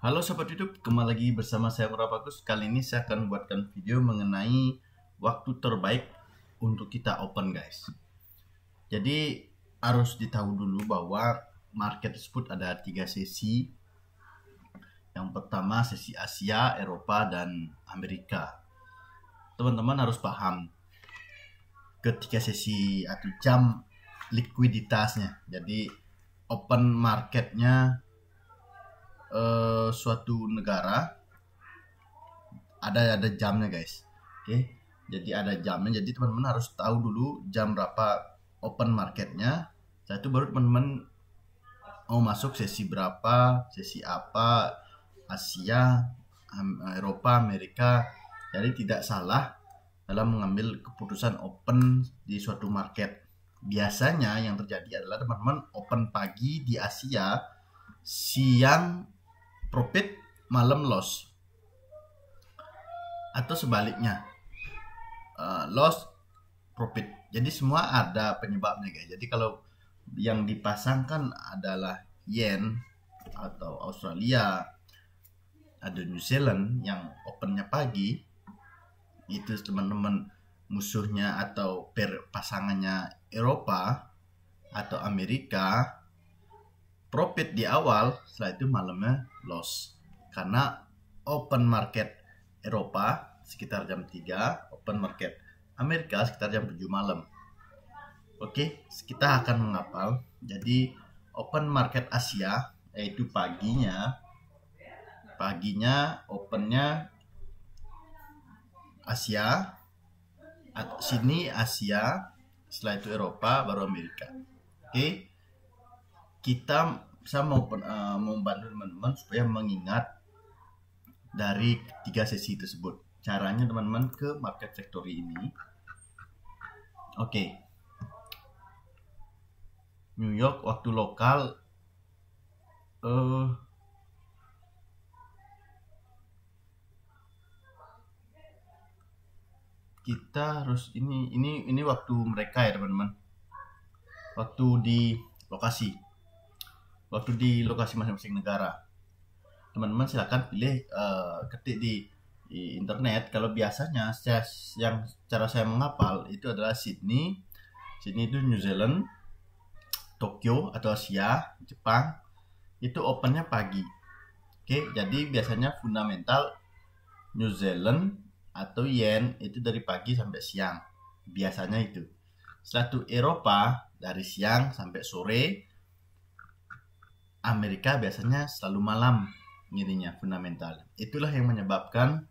Halo Sobat YouTube, kembali lagi bersama saya Murah Bagus. Kali ini saya akan buatkan video mengenai waktu terbaik untuk kita open guys. Jadi harus ditahu dulu bahwa market tersebut ada tiga sesi. Yang pertama sesi Asia, Eropa, dan Amerika. Teman-teman harus paham ketika sesi atau jam likuiditasnya. Jadi open marketnya uh, suatu negara ada ada jamnya guys oke okay? jadi ada jamnya jadi teman-teman harus tahu dulu jam berapa open marketnya saya itu baru teman-teman mau masuk sesi berapa sesi apa Asia Eropa Amerika jadi tidak salah dalam mengambil keputusan open di suatu market. Biasanya yang terjadi adalah teman-teman open pagi di Asia, siang profit malam loss atau sebaliknya uh, loss profit jadi semua ada penyebabnya guys jadi kalau yang dipasangkan adalah yen atau Australia ada New Zealand yang opennya pagi itu teman-teman musuhnya atau per pasangannya Eropa atau Amerika profit di awal, setelah itu malamnya loss. Karena open market Eropa sekitar jam 3, open market Amerika sekitar jam 7 malam. Oke, kita akan mengapal. Jadi open market Asia yaitu paginya paginya opennya Asia sini Asia setelah itu Eropa baru Amerika oke okay? kita saya mau uh, eh, membantu teman-teman supaya mengingat dari tiga sesi tersebut. Caranya teman-teman ke market factory ini. Oke. Okay. New York waktu lokal uh, kita harus ini ini ini waktu mereka ya teman-teman. Waktu di lokasi waktu di lokasi masing-masing negara. Teman-teman silakan pilih uh, ketik di, di internet. Kalau biasanya saya, yang cara saya menghafal itu adalah Sydney, Sydney itu New Zealand, Tokyo atau Asia, Jepang. Itu opennya pagi. Oke, jadi biasanya fundamental New Zealand atau Yen itu dari pagi sampai siang. Biasanya itu. Setelah Eropa dari siang sampai sore, Amerika biasanya selalu malam ngirinya fundamental. Itulah yang menyebabkan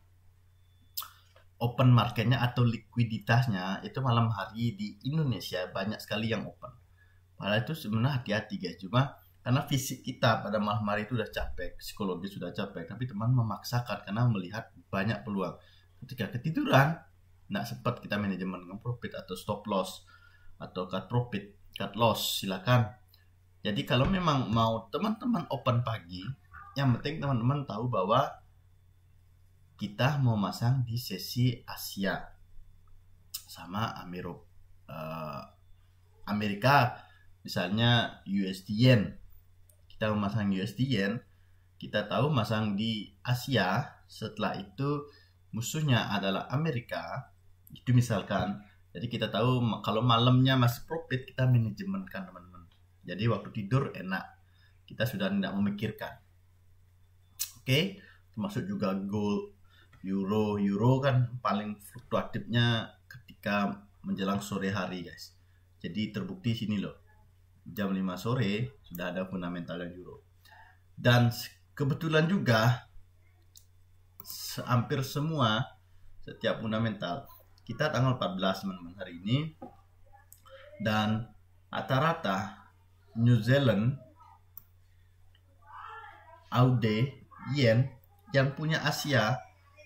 open marketnya atau likuiditasnya itu malam hari di Indonesia banyak sekali yang open. Padahal itu sebenarnya hati-hati guys, cuma karena fisik kita pada malam hari itu sudah capek, psikologi sudah capek, tapi teman memaksakan karena melihat banyak peluang. Ketika ketiduran, nggak sempat kita manajemen profit atau stop loss atau cut profit, cut loss, silakan jadi kalau memang mau teman-teman open pagi, yang penting teman-teman tahu bahwa kita mau masang di sesi Asia sama Amerika, eh, Amerika misalnya USD Yen kita mau USD Yen kita tahu masang di Asia setelah itu musuhnya adalah Amerika itu misalkan jadi kita tahu kalau malamnya masih profit kita manajemenkan teman jadi waktu tidur enak, kita sudah tidak memikirkan. Oke, okay? termasuk juga gold euro euro kan paling fluktuatifnya ketika menjelang sore hari guys. Jadi terbukti sini loh jam 5 sore sudah ada fundamental yang euro. Dan kebetulan juga hampir semua setiap fundamental kita tanggal 14 teman-teman hari ini dan rata-rata New Zealand Aude Yen yang punya Asia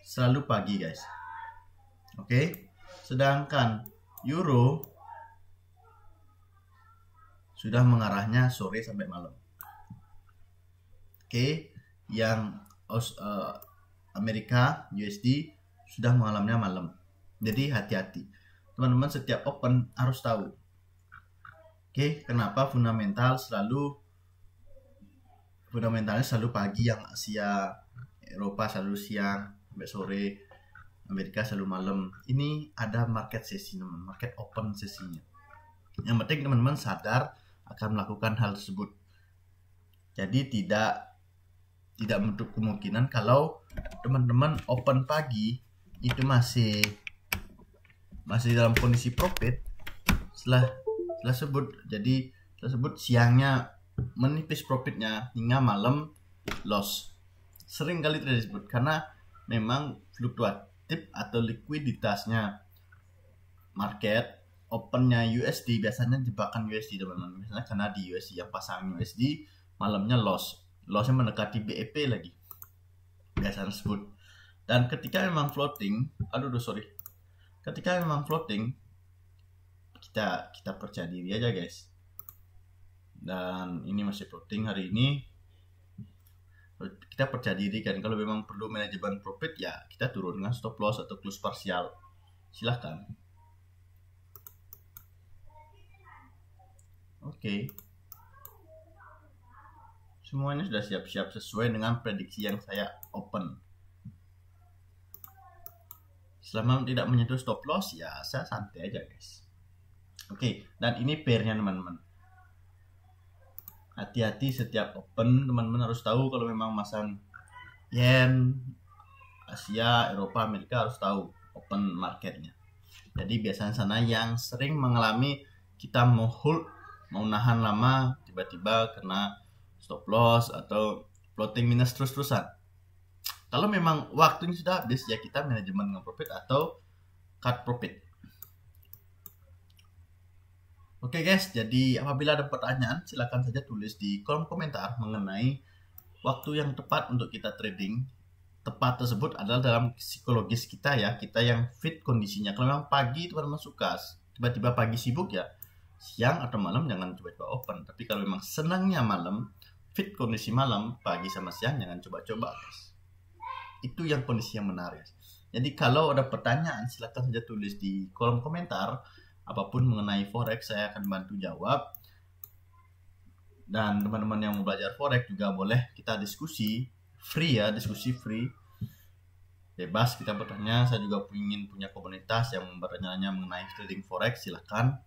selalu pagi guys oke okay? sedangkan Euro sudah mengarahnya sore sampai malam oke okay? yang uh, Amerika USD sudah mengalaminya malam jadi hati-hati teman-teman setiap open harus tahu Oke, okay, kenapa fundamental selalu fundamentalnya selalu pagi yang Asia, Eropa selalu siang sampai sore, Amerika selalu malam. Ini ada market sesi, market open sesinya. Yang penting teman-teman sadar akan melakukan hal tersebut. Jadi tidak tidak menutup kemungkinan kalau teman-teman open pagi itu masih masih dalam kondisi profit setelah tersebut jadi tersebut siangnya menipis profitnya hingga malam loss sering kali terjadi karena memang fluktuatif atau likuiditasnya market opennya USD biasanya jebakan USD teman-teman misalnya karena di USD yang pasang USD malamnya loss lossnya mendekati BEP lagi biasanya tersebut dan ketika memang floating aduh, aduh sorry ketika memang floating kita kita percaya diri aja guys dan ini masih penting hari ini kita percaya diri kan kalau memang perlu manajemen profit ya kita turun dengan stop loss atau close parsial silahkan oke okay. semuanya sudah siap-siap sesuai dengan prediksi yang saya open selama tidak menyentuh stop loss ya saya santai aja guys Oke, dan ini pairnya teman-teman. Hati-hati setiap open, teman-teman harus tahu kalau memang masan yen Asia, Eropa, Amerika harus tahu open marketnya. Jadi biasanya sana yang sering mengalami kita mau hold, mau nahan lama, tiba-tiba kena stop loss atau floating minus terus-terusan. Kalau memang waktunya sudah habis ya kita manajemen dengan profit atau cut profit. Oke guys, jadi apabila ada pertanyaan silahkan saja tulis di kolom komentar mengenai waktu yang tepat untuk kita trading. Tepat tersebut adalah dalam psikologis kita ya, kita yang fit kondisinya. Kalau memang pagi itu teman suka, tiba-tiba pagi sibuk ya, siang atau malam jangan coba-coba open. Tapi kalau memang senangnya malam, fit kondisi malam, pagi sama siang jangan coba-coba guys. Itu yang kondisi yang menarik. Jadi kalau ada pertanyaan silahkan saja tulis di kolom komentar apapun mengenai forex saya akan bantu jawab dan teman-teman yang mau belajar forex juga boleh kita diskusi free ya diskusi free bebas kita bertanya saya juga ingin punya komunitas yang bertanya mengenai trading forex silahkan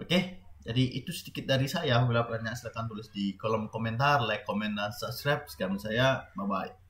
oke jadi itu sedikit dari saya bila pertanyaan silahkan tulis di kolom komentar like comment dan subscribe sekian saya bye bye